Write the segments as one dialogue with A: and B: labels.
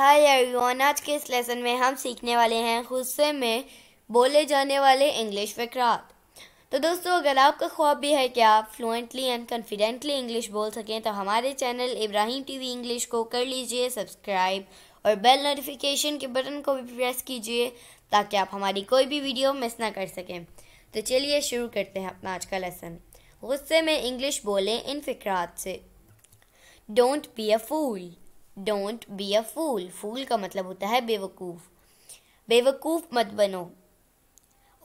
A: hi everyone आज के इस लेसन में हम सीखने वाले हैं गुस्से में बोले जाने वाले इंग्लिश फकरात तो दोस्तों अगर आपका ख्वाब भी है कि आप फ्लुएंटली एंड कॉन्फिडेंटली इंग्लिश बोल सकें तो हमारे चैनल इब्राहिम टीवी इंग्लिश को कर लीजिए सब्सक्राइब और बेल नोटिफिकेशन के बटन को भी प्रेस कीजिए ताकि आप हमारी कोई भी वीडियो मिस ना कर सकें तो चलिए शुरू करते हैं अपना आज का लेसन गुस्से में इंग्लिश बोलें इन फकरात से don't be a fool don't be a fool fool का मतलब होता है बेवकूफ़ बेवकूफ़ मत बनो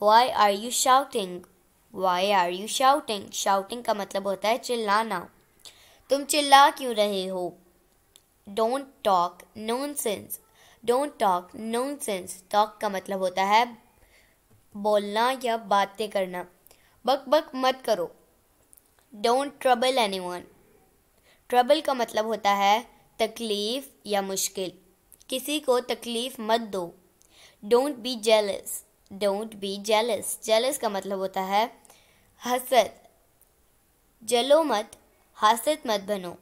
A: why are you shouting why are you shouting shouting का मतलब होता है चिल्लाना तुम चिल्ला क्यों रहे हो don't talk nonsense don't talk nonsense talk का मतलब होता है बोलना या बातें करना बक बक मत करो don't trouble anyone trouble का मतलब होता है तकलीफ या मुश्किल किसी को तकलीफ मत दो don't be jealous don't be jealous jealous का मतलब होता है हसद जलो मत हसद मत बनो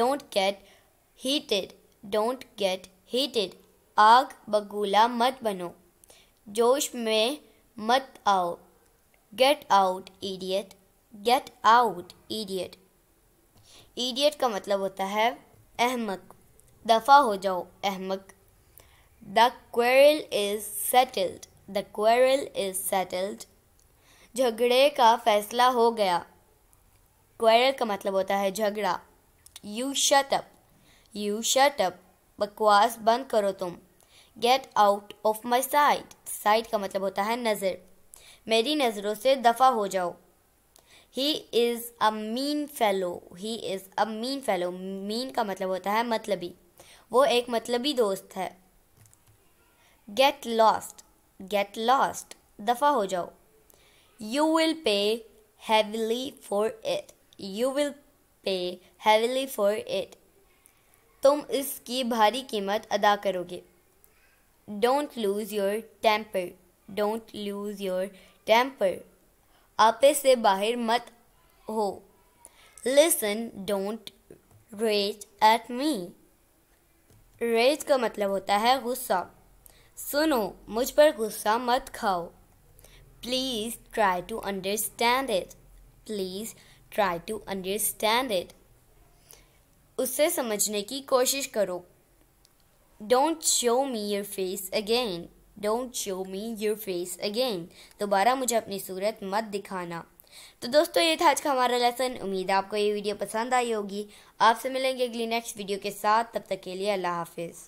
A: don't get heated don't get heated आग बगूला मत बनो जोश में मत आओ get out idiot get out idiot idiot का मतलब होता है अहमक दफ़ा हो जाओ अहमक the quarrel is settled the quarrel is settled झगड़े का फैसला हो गया क्वेरल का मतलब होता है झगड़ा you shut up you shut up बकवास बंद करो तुम get out of my sight sight का मतलब होता है नज़र मेरी नज़रों से दफ़ा हो जाओ he is a mean fellow he is a mean fellow mean का मतलब होता है मतलबी वो एक मतलबी दोस्त है गेट लॉस्ट गेट लॉस्ट दफ़ा हो जाओ you will pay heavily for it you will pay heavily for it तुम इसकी भारी कीमत अदा करोगे don't lose your temper don't lose your temper आपे से बाहर मत हो listen don't rage at me rage का मतलब होता है गुस्सा सुनो मुझ पर गुस्सा मत खाओ please try to understand it please try to understand it उससे समझने की कोशिश करो don't show me your face again don't show me your face again दोबारा मुझे अपनी सूरत मत दिखाना तो दोस्तों ये था आज का हमारा लेसन उम्मीद है आपको ये वीडियो पसंद आई होगी आपसे मिलेंगे अगली नेक्स्ट वीडियो के साथ तब तक के लिए अल्लाह हाफिज़